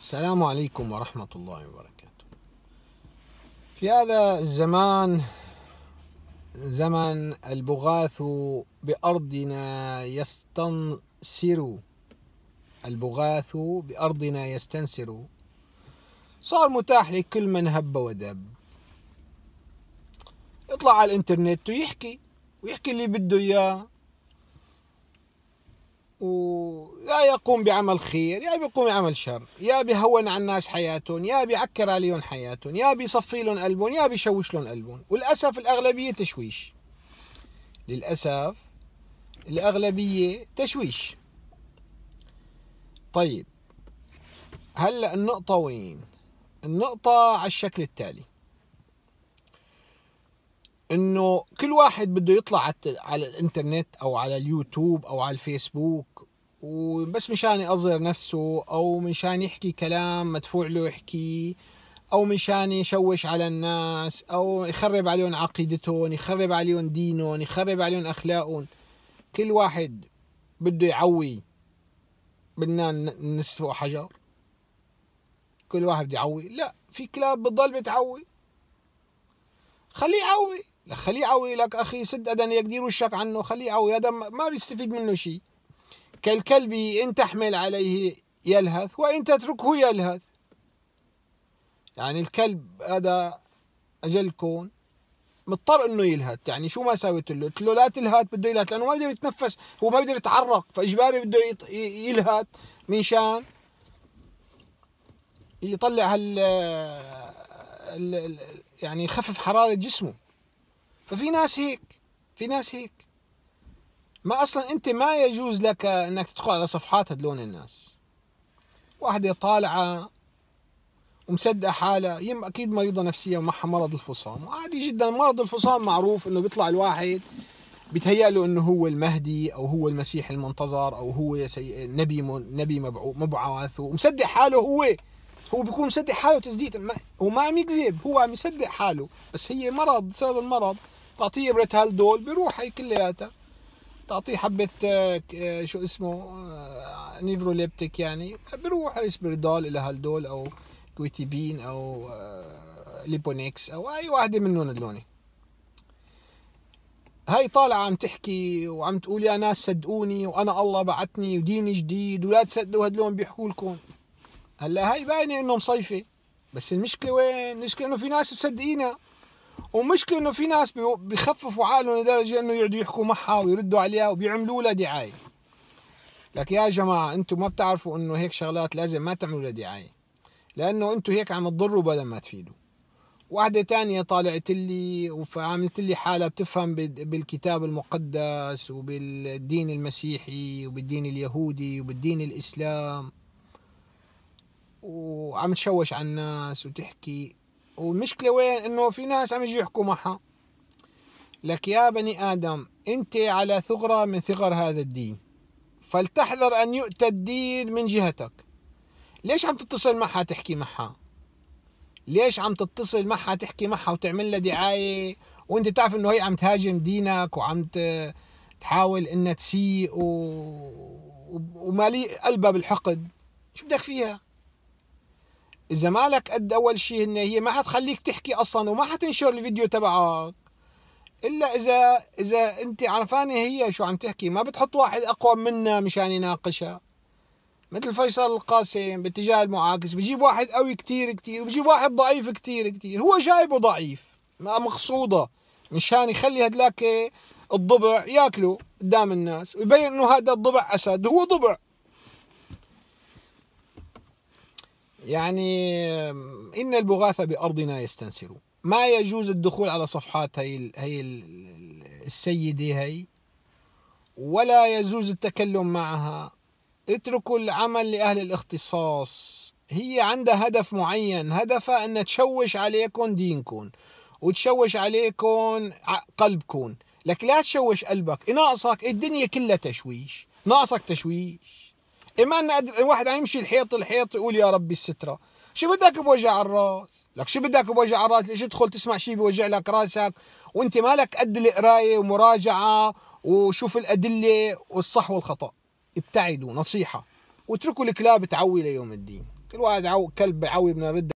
السلام عليكم ورحمة الله وبركاته. في هذا الزمان زمن البغاث بأرضنا يستنسر البغاث بأرضنا يستنسر صار متاح لكل من هب ودب يطلع على الانترنت ويحكي ويحكي اللي بده اياه ولا يقوم بعمل خير يا بيقوم بعمل شر يا بيهون على الناس حياتهم يا بيعكر عليهم حياتهم يا بيصفي لهم قلبهم يا بيشوش لهم قلبهم وللأسف الأغلبية تشويش للأسف الأغلبية تشويش طيب هلا النقطة وين؟ النقطة على الشكل التالي انه كل واحد بده يطلع على الانترنت او على اليوتيوب او على الفيسبوك وبس مشان يأظهر نفسه او مشان يحكي كلام مدفوع له يحكيه او مشان يشوش على الناس او يخرب عليهم عقيدتهم يخرب عليهم دينهم يخرب عليهم اخلاقهم كل واحد بده يعوي بدنا نسفه حجر كل واحد بده يعوي لا في كلاب بتضل بتعوي خليه يعوي خليه يعوي لك اخي سد ادنيك دير وشك عنه خليه يعوي هذا ما بيستفيد منه شيء كالكلب ان تحمل عليه يلهث وان تتركه يلهث يعني الكلب هذا اجل كون مضطر انه يلهث يعني شو ما سويت له قلت له لا تلهث بده يلهث لانه ما بيقدر يتنفس هو ما بيقدر يتعرق فاجباري بده يلهث من شان يطلع هال يعني يخفف حراره جسمه ففي ناس هيك في ناس هيك ما اصلا انت ما يجوز لك انك تدخل على صفحات هدلون الناس واحدة طالعة ومصدقة حالها يم اكيد مريضة نفسية ومعها مرض الفصام وعادي جدا مرض الفصام معروف انه بيطلع الواحد بيتهيأ له انه هو المهدي او هو المسيح المنتظر او هو سي... نبي م... نبي مبعوث ومصدق حاله هو هو بيكون مصدق حاله تسديد وما هو ما عم يكذب هو عم يصدق حاله بس هي مرض بسبب المرض تعطيه ابره هالدول بيروح هي كلياتها تعطيه حبه آه، شو اسمه آه، نيفروليبتيك يعني بيروح الاسبردال الى هالدول او كويتيبين او آه، ليبونيكس او اي واحده منهم اللوني هاي طالعة عم تحكي وعم تقول يا ناس صدقوني وانا الله بعتني ودين جديد ولا تصدقوا هدول بيحكوا لكم هلا هاي باينة انه مصيفة بس المشكلة وين؟ المشكلة انه في ناس مصدقينها ومشكلة انه في ناس بيخففوا عقلهم لدرجة انه يقعدوا يحكوا معها ويردوا عليها وبيعملوا لها دعاية لك يا جماعة انتم ما بتعرفوا انه هيك شغلات لازم ما تعملوا لها دعاية لانه انتم هيك عم تضروا بدل ما تفيدوا واحدة تانية طالعت لي وعملت لي حالها بتفهم بالكتاب المقدس وبالدين المسيحي وبالدين اليهودي وبالدين الإسلام وعم تشوش على الناس وتحكي والمشكله وين انه في ناس عم يجي يحكوا معها لك يا بني ادم انت على ثغره من ثغر هذا الدين فلتحذر ان يؤتى الدين من جهتك ليش عم تتصل معها تحكي معها ليش عم تتصل معها تحكي معها وتعمل لها دعايه وانت بتعرف انه هي عم تهاجم دينك وعم تحاول انها تسيء و... ومالي قلبها بالحقد شو بدك فيها اذا مالك قد اول شيء هن هي ما حتخليك تحكي اصلا وما حتنشر الفيديو تبعك الا اذا اذا انت عرفانه هي شو عم تحكي ما بتحط واحد اقوى منها مشان يناقشها مثل فيصل القاسم باتجاه المعاكس بجيب واحد قوي كتير كتير وبجيب واحد ضعيف كتير كتير هو جايبه ضعيف ما مقصوده مشان يخلي هدلاك الضبع ياكله قدام الناس ويبين انه هذا الضبع اسد هو ضبع يعني إن البغاث بأرضنا يستنسروا ما يجوز الدخول على صفحات هي, هي السيدة هي ولا يجوز التكلم معها اتركوا العمل لأهل الاختصاص هي عندها هدف معين هدفها أن تشوش عليكم دينكم وتشوش عليكم قلبكم لك لا تشوش قلبك ناقصك الدنيا كلها تشويش ناقصك تشويش اما ان الواحد يمشي الحيط الحيط يقول يا ربي الستره شو بدك بوجع الراس لك شو بدك بوجع الراس ليش تدخل تسمع شيء بوجع لك راسك وانت مالك قد القرايه ومراجعه وشوف الادله والصح والخطا ابتعدوا نصيحه واتركوا الكلاب تعوي ليوم الدين كل واحد عو كلب بيعوي بدنا نرد